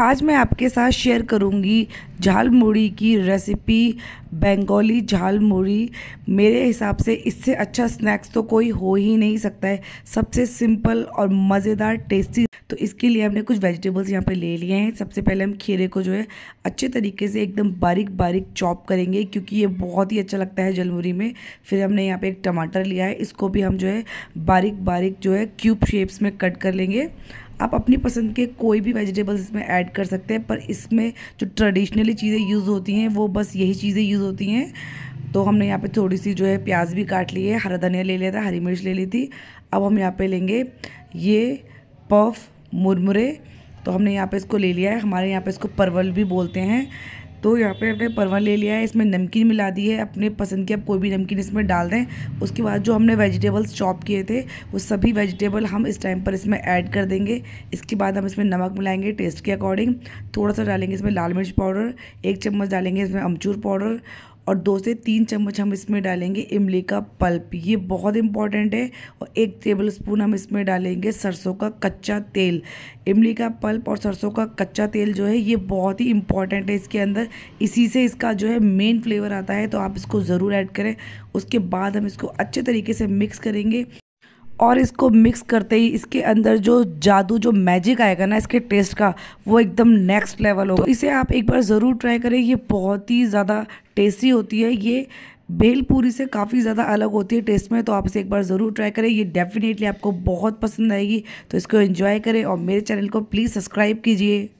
आज मैं आपके साथ शेयर करूंगी झाल मूढ़ी की रेसिपी बंगाली झाल मूढ़ी मेरे हिसाब से इससे अच्छा स्नैक्स तो कोई हो ही नहीं सकता है सबसे सिंपल और मज़ेदार टेस्टी तो इसके लिए हमने कुछ वेजिटेबल्स यहाँ पे ले लिए हैं सबसे पहले हम खीरे को जो है अच्छे तरीके से एकदम बारीक बारीक चॉप करेंगे क्योंकि ये बहुत ही अच्छा लगता है जलमुरी में फिर हमने यहाँ पे एक टमाटर लिया है इसको भी हम जो है बारीक बारीक जो है क्यूब शेप्स में कट कर लेंगे आप अपनी पसंद के कोई भी वेजिटेबल्स इसमें ऐड कर सकते हैं पर इसमें जो ट्रेडिशनली चीज़ें यूज़ होती हैं वो बस यही चीज़ें यूज़ होती हैं तो हमने यहाँ पे थोड़ी सी जो है प्याज भी काट ली है हरा धनिया ले लिया था हरी मिर्च ले ली थी अब हम यहाँ पे लेंगे ये पफ मुरमुरे तो हमने यहाँ पे इसको ले लिया है हमारे यहाँ पे इसको परवल भी बोलते हैं तो यहाँ पे हमने परवल ले लिया है इसमें नमकीन मिला दी है अपने पसंद की आप कोई भी नमकीन इसमें डाल दें उसके बाद जो हमने वेजिटेबल्स चॉप किए थे वो सभी वेजिटेबल हम इस टाइम पर इसमें ऐड कर देंगे इसके बाद हम इसमें नमक मिलाएंगे टेस्ट के अकॉर्डिंग थोड़ा सा डालेंगे इसमें लाल मिर्च पाउडर एक चम्मच डालेंगे इसमें अमचूर पाउडर और दो से तीन चम्मच हम इसमें डालेंगे इमली का पल्प ये बहुत इंपॉर्टेंट है और एक टेबल स्पून हम इसमें डालेंगे सरसों का कच्चा तेल इमली का पल्प और सरसों का कच्चा तेल जो है ये बहुत ही इंपॉर्टेंट है इसके अंदर इसी से इसका जो है मेन फ्लेवर आता है तो आप इसको ज़रूर ऐड करें उसके बाद हम इसको अच्छे तरीके से मिक्स करेंगे और इसको मिक्स करते ही इसके अंदर जो जादू जो मैजिक आएगा ना इसके टेस्ट का वो एकदम नेक्स्ट लेवल होगा तो इसे आप एक बार ज़रूर ट्राई करें ये बहुत ही ज़्यादा टेस्टी होती है ये भेल पूरी से काफ़ी ज़्यादा अलग होती है टेस्ट में तो आप इसे एक बार ज़रूर ट्राई करें ये डेफिनेटली आपको बहुत पसंद आएगी तो इसको एंजॉय करें और मेरे चैनल को प्लीज़ सब्सक्राइब कीजिए